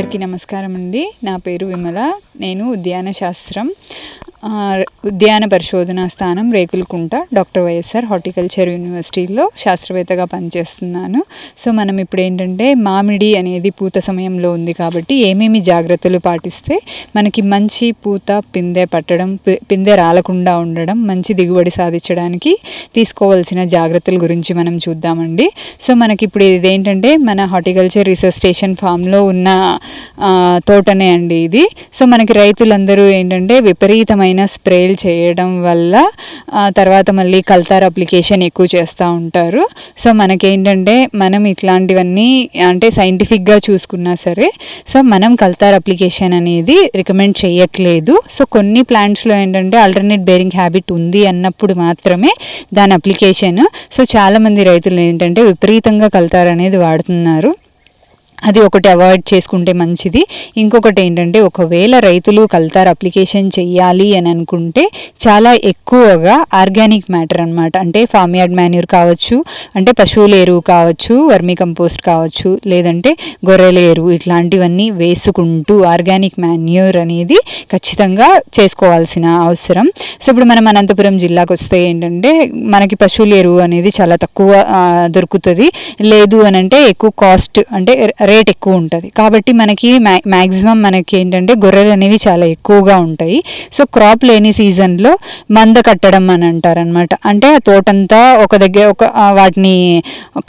అందరికీ నమస్కారం అండి నా పేరు విమల నేను ఉద్యాన శాస్త్రం ఉద్యాన పరిశోధనా స్థానం రేకులకుంట డాక్టర్ వైఎస్ఆర్ హార్టికల్చర్ యూనివర్సిటీలో శాస్త్రవేత్తగా పనిచేస్తున్నాను సో మనం ఇప్పుడు ఏంటంటే మామిడి అనేది పూత సమయంలో ఉంది కాబట్టి ఏమేమి జాగ్రత్తలు పాటిస్తే మనకి మంచి పూత పిందె పట్టడం పిందె రాలకుండా ఉండడం మంచి దిగుబడి సాధించడానికి తీసుకోవాల్సిన జాగ్రత్తల గురించి మనం చూద్దామండి సో మనకి ఇప్పుడు ఇదేంటంటే మన హార్టికల్చర్ రీసెర్చ్ స్టేషన్ ఫామ్లో ఉన్న తోటనే అండి ఇది సో మనకి రైతులందరూ ఏంటంటే విపరీతమైన ఏమైనా స్ప్రేలు చేయడం వల్ల తర్వాత మళ్ళీ కల్తార్ అప్లికేషన్ ఎక్కువ చేస్తూ ఉంటారు సో మనకేంటంటే మనం ఇట్లాంటివన్నీ అంటే సైంటిఫిక్గా చూసుకున్నా సరే సో మనం కల్తార్ అప్లికేషన్ అనేది రికమెండ్ చేయట్లేదు సో కొన్ని ప్లాంట్స్లో ఏంటంటే ఆల్టర్నేట్ బేరింగ్ హ్యాబిట్ ఉంది అన్నప్పుడు మాత్రమే దాని అప్లికేషన్ సో చాలామంది రైతులు ఏంటంటే విపరీతంగా కల్తార్ అనేది వాడుతున్నారు అది ఒకటి అవాయిడ్ చేసుకుంటే మంచిది ఇంకొకటి ఏంటంటే ఒకవేళ రైతులు కల్తార్ అప్లికేషన్ చేయాలి అని అనుకుంటే చాలా ఎక్కువగా ఆర్గానిక్ మ్యాటర్ అనమాట అంటే ఫార్మియార్డ్ మాన్యూర్ కావచ్చు అంటే పశువుల ఎరువు కావచ్చు వర్మీ కంపోస్ట్ కావచ్చు లేదంటే గొర్రెల ఎరువు ఇట్లాంటివన్నీ వేసుకుంటూ ఆర్గానిక్ మాన్యూర్ అనేది ఖచ్చితంగా చేసుకోవాల్సిన అవసరం సో ఇప్పుడు మనం అనంతపురం జిల్లాకు వస్తే ఏంటంటే మనకి పశువుల ఎరువు అనేది చాలా తక్కువ దొరుకుతుంది లేదు అని అంటే ఎక్కువ కాస్ట్ అంటే రేట్ ఎక్కువ ఉంటుంది కాబట్టి మనకి మ్యా మ్యాక్సిమం మనకి ఏంటంటే గొర్రెలు అనేవి చాలా ఎక్కువగా ఉంటాయి సో క్రాప్ లేని సీజన్లో మంద కట్టడం అని అంటారనమాట అంటే ఆ తోటంతా ఒక దగ్గర ఒక వాటిని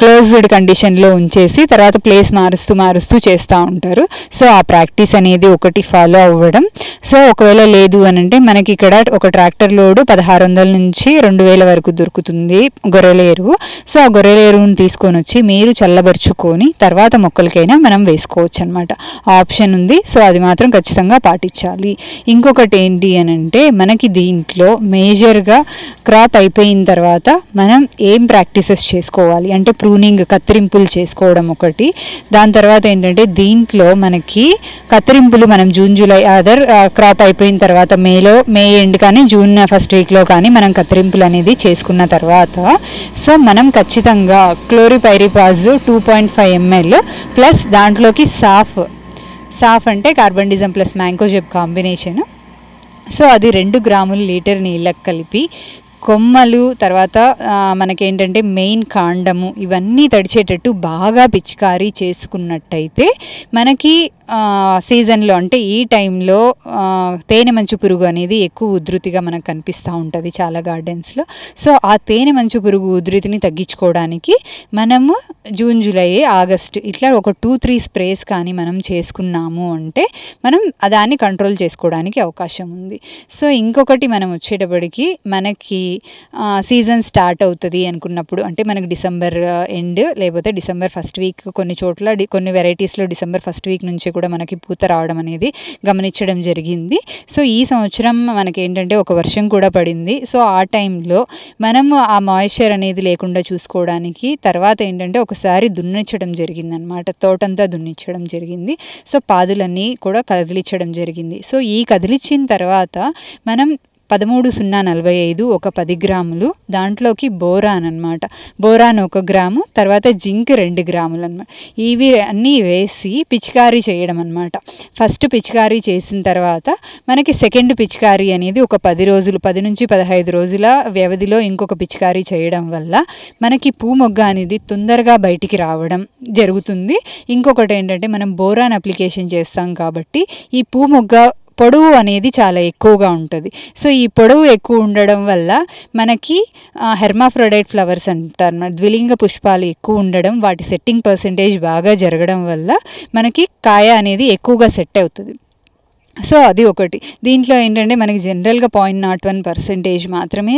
క్లోజ్డ్ కండిషన్లో ఉంచేసి తర్వాత ప్లేస్ మారుస్తూ మారుస్తూ చేస్తూ ఉంటారు సో ఆ ప్రాక్టీస్ అనేది ఒకటి ఫాలో అవ్వడం సో ఒకవేళ లేదు అని అంటే మనకి ఇక్కడ ఒక ట్రాక్టర్ లోడ్ పదహారు వందల నుంచి రెండు వేల వరకు దొరుకుతుంది గొర్రెల ఎరువు సో ఆ గొర్రెల ఎరువును తీసుకొని వచ్చి మీరు చల్లబరుచుకొని తర్వాత మొక్కలకైనా అయినా మనం వేసుకోవచ్చు అనమాట ఆప్షన్ ఉంది సో అది మాత్రం ఖచ్చితంగా పాటించాలి ఇంకొకటి ఏంటి అని అంటే మనకి దీంట్లో మేజర్గా క్రాప్ అయిపోయిన తర్వాత మనం ఏం ప్రాక్టీసెస్ చేసుకోవాలి అంటే ప్రూనింగ్ కత్తిరింపులు చేసుకోవడం ఒకటి దాని తర్వాత ఏంటంటే దీంట్లో మనకి కత్తిరింపులు మనం జూన్ జూలై అదర్ క్రాప్ అయిపోయిన తర్వాత మేలో మే ఎండ్ కానీ జూన్ ఫస్ట్ వీక్లో కానీ మనం కత్తిరింపులు అనేది చేసుకున్న తర్వాత సో మనం ఖచ్చితంగా chlorpyrifos two point five ML plus దాంట్లోకి సాఫ్ సాఫ్ అంటే carbendazim plus mancozeb combination so అది రెండు గ్రాములు లీటర్ నీళ్ళకి కలిపి కొమ్మలు తర్వాత మనకేంటంటే మెయిన్ కాండము ఇవన్నీ తడిచేటట్టు బాగా పిచికారీ చేసుకున్నట్టయితే మనకి సీజన్లో అంటే ఈ టైంలో తేనె మంచు పురుగు అనేది ఎక్కువ ఉధృతిగా మనకు కనిపిస్తూ ఉంటుంది చాలా గార్డెన్స్లో సో ఆ తేనె మంచు పురుగు ఉధృతిని తగ్గించుకోవడానికి మనము జూన్ జూలై ఆగస్ట్ ఇట్లా ఒక టూ త్రీ స్ప్రేస్ కానీ మనం చేసుకున్నాము అంటే మనం దాన్ని కంట్రోల్ చేసుకోవడానికి అవకాశం ఉంది సో ఇంకొకటి మనం వచ్చేటప్పటికి మనకి సీజన్ స్టార్ట్ అవుతుంది అనుకున్నప్పుడు అంటే మనకి డిసెంబర్ ఎండ్ లేకపోతే డిసెంబర్ ఫస్ట్ వీక్ కొన్ని చోట్ల కొన్ని వెరైటీస్లో డిసెంబర్ ఫస్ట్ వీక్ నుంచి కూడా కూడా మనకి పూత రావడం అనేది గమనించడం జరిగింది సో ఈ సంవత్సరం మనకి ఏంటంటే ఒక వర్షం కూడా పడింది సో ఆ టైంలో మనము ఆ మాయిశ్చర్ అనేది లేకుండా చూసుకోవడానికి తర్వాత ఏంటంటే ఒకసారి దున్నించడం జరిగింది అనమాట తోటంతా దున్నించడం జరిగింది సో పాదులన్నీ కూడా కదిలించడం జరిగింది సో ఈ కదిలించిన తర్వాత మనం పదమూడు సున్నా నలభై ఐదు ఒక పది గ్రాములు దాంట్లోకి బోరాన్ అనమాట బోరాన్ ఒక గ్రాము తర్వాత జింక్ రెండు గ్రాములు అనమాట ఇవి అన్నీ వేసి పిచికారీ చేయడం అనమాట ఫస్ట్ పిచికారీ చేసిన తర్వాత మనకి సెకండ్ పిచికారీ అనేది ఒక పది రోజులు పది నుంచి పదహైదు రోజుల వ్యవధిలో ఇంకొక పిచికారీ చేయడం వల్ల మనకి పూ మొగ్గ అనేది తొందరగా బయటికి రావడం జరుగుతుంది ఇంకొకటి ఏంటంటే మనం బోరాన్ అప్లికేషన్ చేస్తాం కాబట్టి ఈ పూ మొగ్గ పొడవు అనేది చాలా ఎక్కువగా ఉంటుంది సో ఈ పొడవు ఎక్కువ ఉండడం వల్ల మనకి హెర్మాఫ్రోడైట్ ఫ్లవర్స్ అంటారు మన ద్విలింగ పుష్పాలు ఎక్కువ ఉండడం వాటి సెట్టింగ్ పర్సంటేజ్ బాగా జరగడం వల్ల మనకి కాయ అనేది ఎక్కువగా సెట్ అవుతుంది సో అది ఒకటి దీంట్లో ఏంటంటే మనకి జనరల్గా పాయింట్ నాట్ వన్ పర్సెంటేజ్ మాత్రమే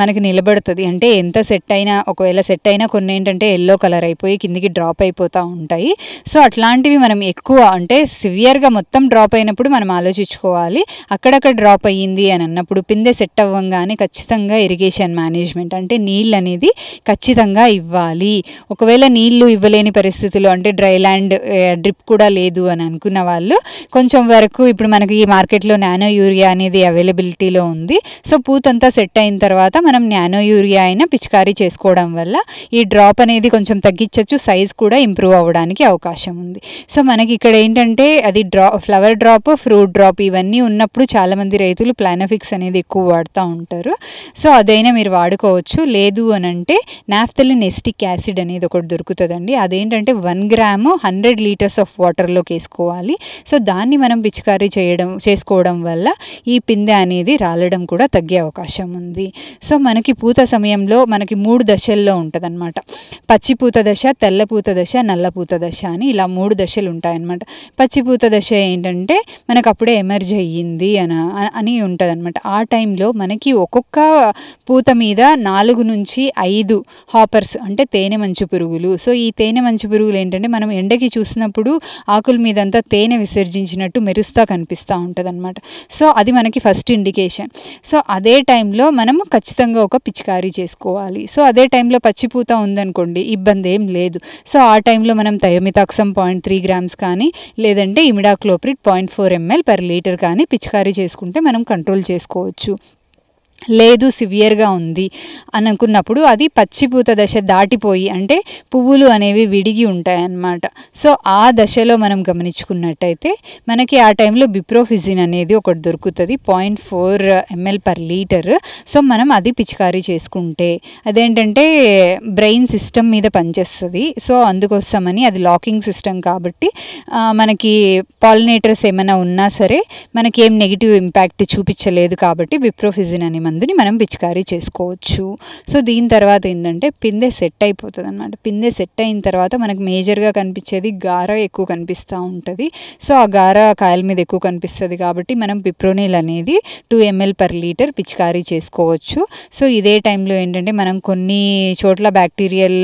మనకి నిలబడుతుంది అంటే ఎంత సెట్ అయినా ఒకవేళ సెట్ అయినా కొన్ని ఏంటంటే ఎల్లో కలర్ అయిపోయి కిందికి డ్రాప్ అయిపోతూ ఉంటాయి సో అట్లాంటివి మనం ఎక్కువ అంటే సివియర్గా మొత్తం డ్రాప్ అయినప్పుడు మనం ఆలోచించుకోవాలి అక్కడక్కడ డ్రాప్ అయ్యింది అని అన్నప్పుడు పిందె సెట్ అవ్వంగానే ఖచ్చితంగా ఇరిగేషన్ మేనేజ్మెంట్ అంటే నీళ్ళు అనేది ఖచ్చితంగా ఇవ్వాలి ఒకవేళ నీళ్లు ఇవ్వలేని పరిస్థితులు అంటే డ్రై ల్యాండ్ డ్రిప్ కూడా లేదు అని అనుకున్న వాళ్ళు కొంచెం వరకు ఇప్పుడు మనకి ఈ మార్కెట్లో నానో యూరియా అనేది అవైలబిలిటీలో ఉంది సో పూతంతా సెట్ అయిన తర్వాత మనం నానో యూరియా అయినా పిచికారీ చేసుకోవడం వల్ల ఈ డ్రాప్ అనేది కొంచెం తగ్గించవచ్చు సైజ్ కూడా ఇంప్రూవ్ అవ్వడానికి అవకాశం ఉంది సో మనకి ఇక్కడ ఏంటంటే అది డ్రా ఫ్లవర్ డ్రాప్ ఫ్రూట్ డ్రాప్ ఇవన్నీ ఉన్నప్పుడు చాలామంది రైతులు ప్లానఫిక్స్ అనేది ఎక్కువ వాడుతూ ఉంటారు సో అదైనా మీరు వాడుకోవచ్చు లేదు అని అంటే నాఫ్తలిన్ ఎస్టిక్ యాసిడ్ అనేది ఒకటి దొరుకుతుందండి అదేంటంటే one gram hundred litres of వాటర్లోకి వేసుకోవాలి సో దాన్ని మనం మనం పిచికారీ చేయడం చేసుకోవడం వల్ల ఈ పిందె అనేది రాలడం కూడా తగ్గే అవకాశం ఉంది సో మనకి పూత సమయంలో మనకి మూడు దశల్లో ఉంటుందన్నమాట పచ్చిపూత దశ తెల్లపూత దశ నల్లపూత దశ అని ఇలా మూడు దశలు ఉంటాయన్నమాట పచ్చిపూత దశ ఏంటంటే మనకు అప్పుడే ఎమర్జ్ అయ్యింది అని అని ఉంటుందన్నమాట ఆ టైంలో మనకి ఒక్కొక్క పూత మీద నాలుగు నుంచి ఐదు హాపర్స్ అంటే తేనె మంచు పురుగులు సో ఈ తేనె మంచు పురుగులు ఏంటంటే మనం ఎండకి చూసినప్పుడు ఆకుల మీదంతా తేనె విసర్జించినట్టు మెరుస్తూ కనిపిస్తూ ఉంటుంది అనమాట సో అది మనకి ఫస్ట్ ఇండికేషన్ సో అదే టైంలో మనము ఖచ్చితంగా ఒక పిచికారీ చేసుకోవాలి సో అదే టైంలో పచ్చిపూత ఉందనుకోండి ఇబ్బంది ఏం లేదు సో ఆ టైంలో మనం థయోమితాక్సం పాయింట్ త్రీ గ్రామ్స్ కానీ లేదంటే imidacloprid point four ML per litre కానీ పిచికారీ చేసుకుంటే మనం కంట్రోల్ చేసుకోవచ్చు లేదు సివియర్గా ఉంది అని అనుకున్నప్పుడు అది పచ్చిపూత దశ దాటిపోయి అంటే పువ్వులు అనేవి విడిగి ఉంటాయన్నమాట సో ఆ దశలో మనం గమనించుకున్నట్టయితే మనకి ఆ టైంలో బిప్రోఫిజిన్ అనేది ఒకటి దొరుకుతుంది point four ML per litre so మనం అది పిచికారీ చేసుకుంటే అదేంటంటే బ్రెయిన్ సిస్టమ్ మీద పనిచేస్తుంది సో అందుకోసమని అది లాకింగ్ సిస్టమ్ కాబట్టి మనకి పాలినేటర్స్ ఏమైనా ఉన్నా సరే మనకి ఏం నెగిటివ్ ఇంపాక్ట్ చూపించలేదు కాబట్టి బిప్రోఫిజిన్ అని మందుని మనం పిచికారీ చేసుకోవచ్చు సో దీని తర్వాత ఏంటంటే పిందె సెట్ అయిపోతుంది అనమాట పిందె సెట్ అయిన తర్వాత మనకు మేజర్గా కనిపించేది గార ఎక్కువ కనిపిస్తూ ఉంటుంది సో ఆ గార కాయల మీద ఎక్కువ కనిపిస్తుంది కాబట్టి మనం పిప్రోనిల్ అనేది టూ ఎంఎల్ పర్ లీటర్ పిచికారీ చేసుకోవచ్చు సో ఇదే టైంలో ఏంటంటే మనం కొన్ని చోట్ల బ్యాక్టీరియల్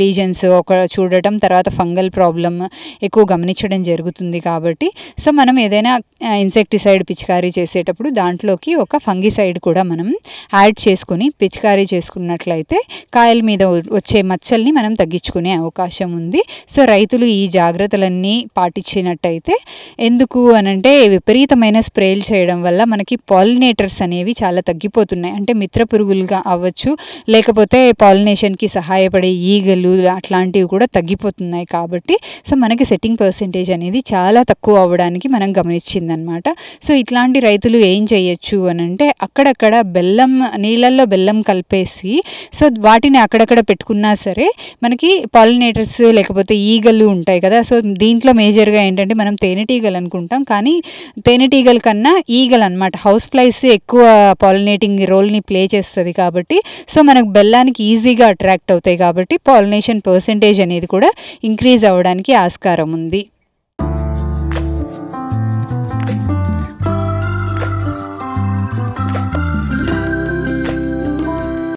లీజన్స్ ఒక చూడటం తర్వాత ఫంగల్ ప్రాబ్లమ్ ఎక్కువ గమనించడం జరుగుతుంది కాబట్టి సో మనం ఏదైనా ఇన్సెక్టిసైడ్ పిచికారీ చేసేటప్పుడు దాంట్లోకి ఒక ఫంగిసైడ్ కూడా మనం యాడ్ చేసుకుని పిచికారీ చేసుకున్నట్లయితే కాయల మీద వచ్చే మచ్చల్ని మనం తగ్గించుకునే అవకాశం ఉంది సో రైతులు ఈ జాగ్రత్తలన్నీ పాటించినట్టయితే ఎందుకు అనంటే విపరీతమైన స్ప్రేలు చేయడం వల్ల మనకి పాలినేటర్స్ అనేవి చాలా తగ్గిపోతున్నాయి అంటే మిత్ర పురుగులుగా అవ్వచ్చు లేకపోతే పాలినేషన్కి సహాయపడే ఈగలు అట్లాంటివి కూడా తగ్గిపోతున్నాయి కాబట్టి సో మనకి సెట్టింగ్ పర్సంటేజ్ అనేది చాలా తక్కువ అవ్వడానికి మనం గమనించిందనమాట సో ఇట్లాంటి రైతులు ఏం చేయొచ్చు అనంటే అక్కడక్కడ బెల్లం నీళ్ళల్లో బెల్లం కలిపేసి సో వాటిని అక్కడక్కడ పెట్టుకున్నా సరే మనకి పాలినేటర్స్ లేకపోతే ఈగలు ఉంటాయి కదా సో దీంట్లో మేజర్గా ఏంటంటే మనం తేనెటీగలు అనుకుంటాం కానీ తేనెటీగల కన్నా ఈగలు అనమాట హౌస్ ఫ్లైస్ ఎక్కువ పాలినేటింగ్ రోల్ని ప్లే చేస్తుంది కాబట్టి సో మనకు బెల్లానికి ఈజీగా అట్రాక్ట్ అవుతాయి కాబట్టి పాలినేషన్ పర్సంటేజ్ అనేది కూడా ఇంక్రీజ్ అవ్వడానికి ఆస్కారం ఉంది